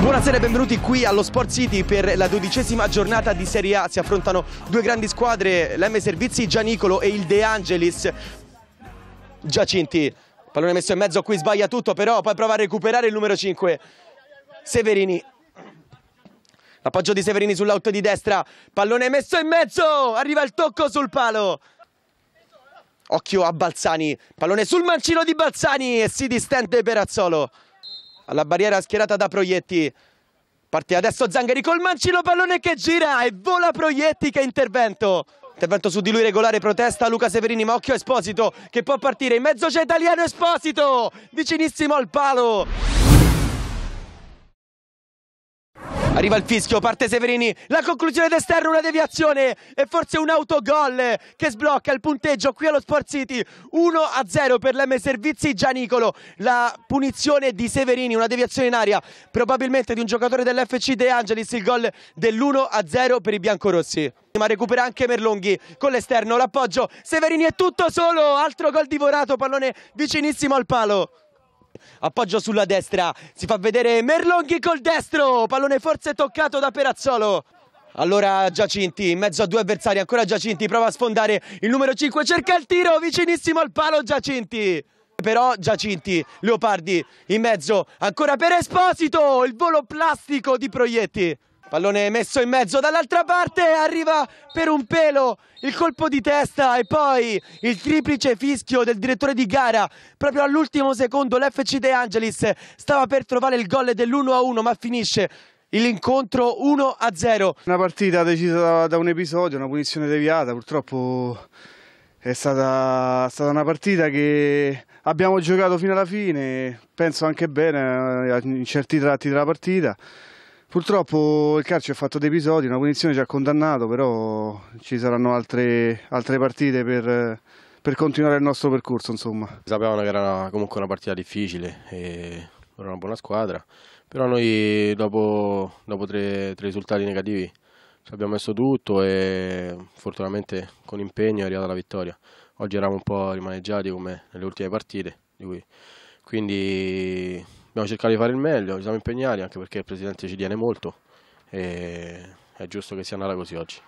Buonasera e benvenuti qui allo Sport City per la dodicesima giornata di Serie A. Si affrontano due grandi squadre, l'M Servizi Gianicolo e il De Angelis. Giacinti, pallone messo in mezzo, qui sbaglia tutto però, poi prova a recuperare il numero 5, Severini. L'appoggio di Severini sull'auto di destra, pallone messo in mezzo, arriva il tocco sul palo. Occhio a Balzani, pallone sul mancino di Balzani e si distende Perazzolo alla barriera schierata da Proietti. Parte adesso Zangheri col mancino, pallone che gira e vola Proietti che intervento. Intervento su di lui regolare, protesta Luca Severini, ma occhio Esposito che può partire, in mezzo c'è Italiano Esposito, vicinissimo al palo. Arriva il fischio, parte Severini, la conclusione d'esterno, una deviazione e forse un autogol che sblocca il punteggio qui allo Sport City. 1-0 per l'M Servizi Gianicolo, la punizione di Severini, una deviazione in aria probabilmente di un giocatore dell'FC De Angelis, il gol dell'1-0 per i biancorossi. Ma recupera anche Merlonghi con l'esterno, l'appoggio, Severini è tutto solo, altro gol divorato, pallone vicinissimo al palo appoggio sulla destra, si fa vedere Merlonghi col destro, pallone forse toccato da Perazzolo. Allora Giacinti, in mezzo a due avversari, ancora Giacinti, prova a sfondare il numero 5, cerca il tiro, vicinissimo al palo Giacinti. Però Giacinti, Leopardi in mezzo, ancora per Esposito, il volo plastico di Proietti. Pallone messo in mezzo dall'altra parte, arriva per un pelo il colpo di testa e poi il triplice fischio del direttore di gara. Proprio all'ultimo secondo l'FC De Angelis stava per trovare il gol dell'1-1 ma finisce l'incontro 1-0. Una partita decisa da, un episodio, una punizione deviata, purtroppo è stata, stata una partita che abbiamo giocato fino alla fine, penso anche bene eh, in certi tratti della partita. Purtroppo il calcio ha fatto di episodi, una punizione ci ha condannato, però ci saranno altre, altre partite per, per, continuare il nostro percorso. Insomma. Sapevano che era comunque una partita difficile, e era una buona squadra, però noi dopo, dopo tre, tre risultati negativi ci abbiamo messo tutto e fortunatamente con impegno è arrivata la vittoria. Oggi eravamo un po' rimaneggiati come nelle ultime partite, quindi dobbiamo cercare di fare il meglio, ci siamo impegnati anche perché il presidente ci tiene molto e è giusto che sia andata così oggi.